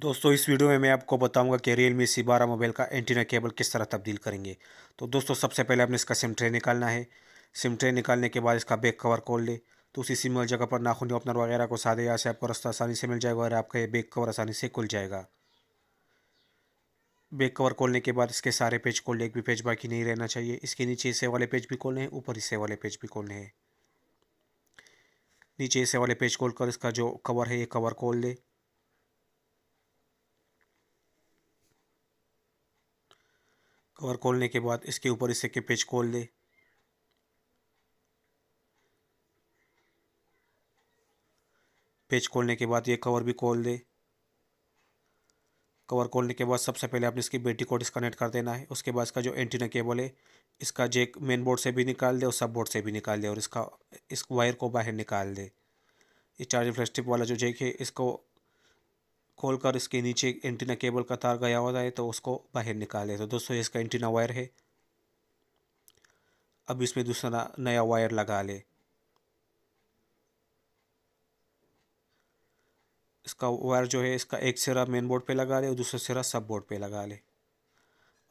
दोस्तों इस वीडियो में मैं आपको बताऊंगा कि रियल मी सी बारह मोबाइल का एंटीना केबल किस तरह तब्दील करेंगे तो दोस्तों सबसे पहले आपने इसका सिम ट्रे निकालना है सिम ट्रे निकालने के बाद इसका बैक कवर खोल ले तो उसी सिम वाली जगह पर नाखून ओपनर वगैरह को सादे यहाँ से आपको रास्ता आसानी से मिल जाएगा और आपका ये बैक कवर आसानी से खुल जाएगा बैक कवर खोलने के बाद इसके सारे पेज खोल एक भी पेज बाकी नहीं रहना चाहिए इसके नीचे हिस्से वाले पेज भी खोलने हैं ऊपर हिस्से वाले पेज भी खोलने हैं नीचे हिस्से वाले पेज खोल कर इसका जो कवर है ये कवर खोल ले कवर खोलने के बाद इसके ऊपर इससे के पेज खोल दे पेज खोलने के बाद ये कवर भी खोल दे कवर खोलने के बाद सबसे पहले आपने इसकी बैटरी को डिस्कनेक्ट कर देना है उसके बाद इसका जो एंटीना केबल है इसका जेक मेन बोर्ड से भी निकाल दे और सब बोर्ड से भी निकाल दे और इसका इस वायर को बाहर निकाल दे ये चार्जिंग फ्लैश टिप वाला जो जेक है इसको खोल कर इसके नीचे एंटीना केबल का तार गया हुआ है तो उसको बाहर निकाले तो दोस्तों इसका एंटीना वायर है अब इसमें दूसरा नया वायर लगा ले इसका वायर जो है इसका एक सिरा मेन बोर्ड पे लगा ले और दूसरा सिरा सब बोर्ड पे लगा ले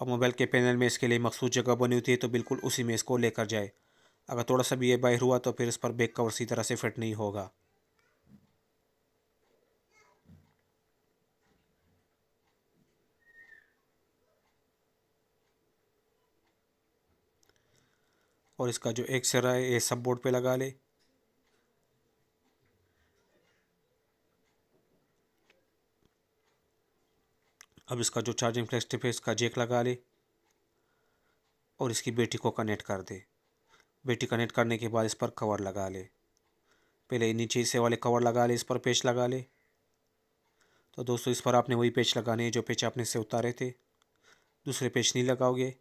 और मोबाइल के पैनल में इसके लिए मखसूस जगह बनी होती है तो बिल्कुल उसी में इसको लेकर जाए अगर थोड़ा सा भी ये बाहर हुआ तो फिर इस पर बैक कवर सी तरह से फिट नहीं होगा और इसका जो एक सिरा है ये सब बोर्ड पे लगा ले अब इसका जो चार्जिंग फ्लैक्स टिप है इसका जेक लगा ले और इसकी बेटी को कनेक्ट कर दे बेटी कनेक्ट करने के बाद इस पर कवर लगा ले पहले नीचे से वाले कवर लगा ले इस पर पेच लगा ले तो दोस्तों इस पर आपने वही पेच लगाने जो पेच आपने से उतारे थे दूसरे पेच नहीं लगाओगे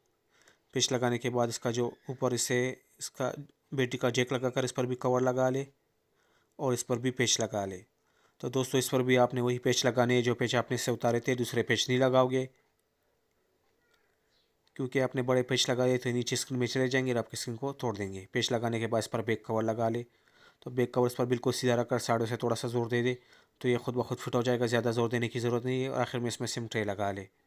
पेच लगाने के बाद इसका जो ऊपर इसे इसका बेटी का जेक लगाकर इस पर भी कवर लगा ले और इस पर भी पेच लगा ले तो दोस्तों इस पर भी आपने वही पेच लगाने जो पेच आपने से उतारे थे दूसरे पेच नहीं लगाओगे क्योंकि आपने बड़े पेच लगाए तो नीचे स्क्रीन में चले जाएंगे और आपकी स्क्रीन को तोड़ देंगे पेच लगाने के बाद इस पर बेक कवर लगा ले तो बेक कवर इस पर बिल्कुल सीधा रखकर साइडों से थोड़ा सा जोर दे दे तो ये खुद ब खुद फिट हो जाएगा ज़्यादा जोर देने की ज़रूरत नहीं है और आखिर में इसमें सिम ट्रे लगा ले